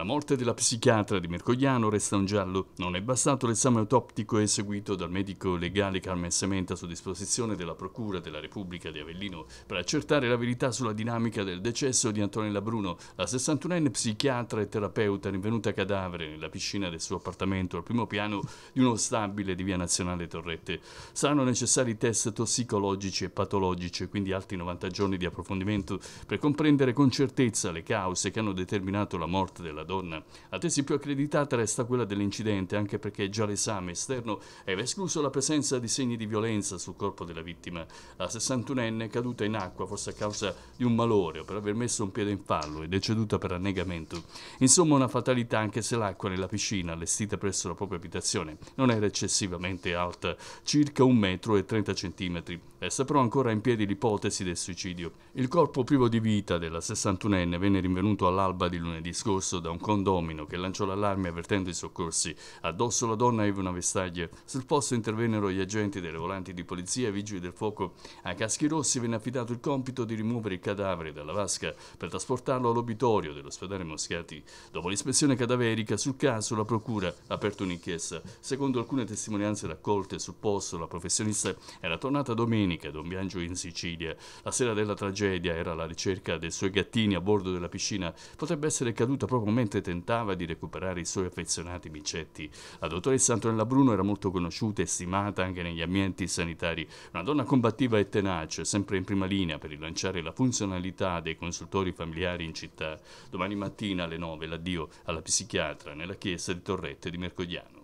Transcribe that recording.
La morte della psichiatra di Mercogliano resta un giallo. Non è bastato l'esame autoptico eseguito dal medico legale Carmen Sementa su disposizione della Procura della Repubblica di Avellino per accertare la verità sulla dinamica del decesso di Antonella Bruno, la 61enne psichiatra e terapeuta rinvenuta cadavere nella piscina del suo appartamento al primo piano di uno stabile di via nazionale Torrette. Saranno necessari test tossicologici e patologici, quindi altri 90 giorni di approfondimento per comprendere con certezza le cause che hanno determinato la morte della donna. A tesi più accreditata resta quella dell'incidente, anche perché già l'esame esterno aveva escluso la presenza di segni di violenza sul corpo della vittima. La 61enne è caduta in acqua, forse a causa di un malore o per aver messo un piede in fallo, e deceduta per annegamento. Insomma, una fatalità anche se l'acqua nella piscina, allestita presso la propria abitazione, non era eccessivamente alta, circa 1,30 metro e 30 centimetri. Resta però ancora in piedi l'ipotesi del suicidio. Il corpo privo di vita della 61enne venne rinvenuto all'alba di lunedì scorso da un condomino che lanciò l'allarme avvertendo i soccorsi. Addosso la donna aveva una vestaglia. Sul posto intervennero gli agenti delle volanti di polizia e vigili del fuoco. A Caschi Rossi venne affidato il compito di rimuovere il cadavere dalla vasca per trasportarlo all'obitorio dell'ospedale Moscati. Dopo l'ispezione cadaverica sul caso la procura ha aperto un'inchiesta. Secondo alcune testimonianze raccolte sul posto la professionista era tornata domenica da un viaggio in Sicilia. La sera della tragedia era alla ricerca dei suoi gattini a bordo della piscina. Potrebbe essere caduta proprio mentre mentre tentava di recuperare i suoi affezionati bicetti. La dottoressa Antonella Bruno era molto conosciuta e stimata anche negli ambienti sanitari, una donna combattiva e tenace, sempre in prima linea per rilanciare la funzionalità dei consultori familiari in città. Domani mattina alle 9 l'addio alla psichiatra nella chiesa di Torrette di Mercogliano.